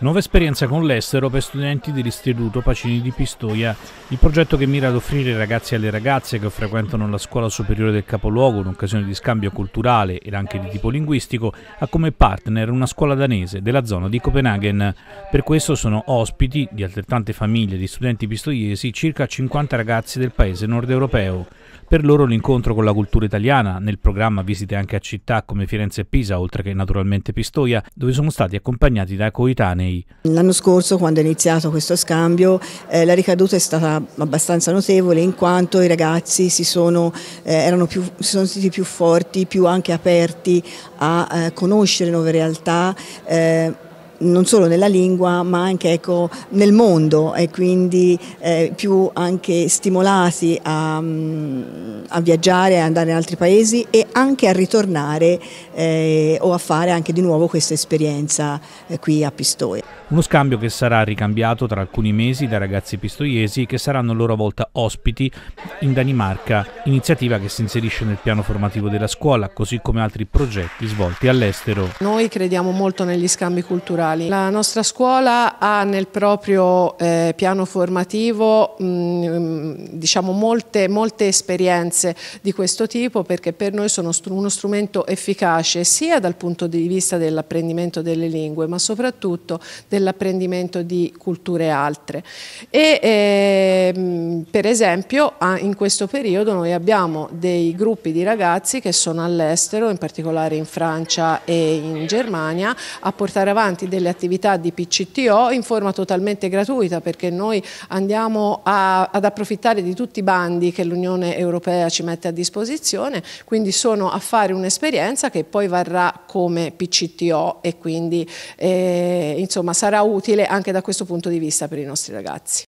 Nuova esperienza con l'estero per studenti dell'Istituto Pacini di Pistoia, il progetto che mira ad offrire ai ragazzi e alle ragazze che frequentano la scuola superiore del capoluogo un'occasione di scambio culturale ed anche di tipo linguistico, ha come partner una scuola danese della zona di Copenaghen. Per questo sono ospiti di altrettante famiglie di studenti pistoiesi circa 50 ragazzi del paese nord europeo. Per loro l'incontro con la cultura italiana, nel programma visite anche a città come Firenze e Pisa, oltre che naturalmente Pistoia, dove sono stati accompagnati da coetanei. L'anno scorso, quando è iniziato questo scambio, eh, la ricaduta è stata abbastanza notevole in quanto i ragazzi si sono, eh, più, si sono sentiti più forti, più anche aperti a eh, conoscere nuove realtà eh, non solo nella lingua ma anche ecco, nel mondo e quindi eh, più anche stimolati a, mm, a viaggiare, a andare in altri paesi e anche a ritornare eh, o a fare anche di nuovo questa esperienza eh, qui a Pistoia. Uno scambio che sarà ricambiato tra alcuni mesi da ragazzi pistoiesi che saranno a loro volta ospiti in Danimarca, iniziativa che si inserisce nel piano formativo della scuola così come altri progetti svolti all'estero. Noi crediamo molto negli scambi culturali culturali. La nostra scuola ha nel proprio eh, piano formativo mh, mm, diciamo molte, molte, esperienze di questo tipo perché per noi sono uno strumento efficace sia dal punto di vista dell'apprendimento delle lingue ma soprattutto dell'apprendimento di culture altre. E, eh, per esempio in questo periodo noi abbiamo dei gruppi di ragazzi che sono all'estero, in particolare in Francia e in Germania, a portare avanti delle delle attività di PCTO in forma totalmente gratuita perché noi andiamo a, ad approfittare di tutti i bandi che l'Unione Europea ci mette a disposizione, quindi sono a fare un'esperienza che poi varrà come PCTO e quindi eh, insomma, sarà utile anche da questo punto di vista per i nostri ragazzi.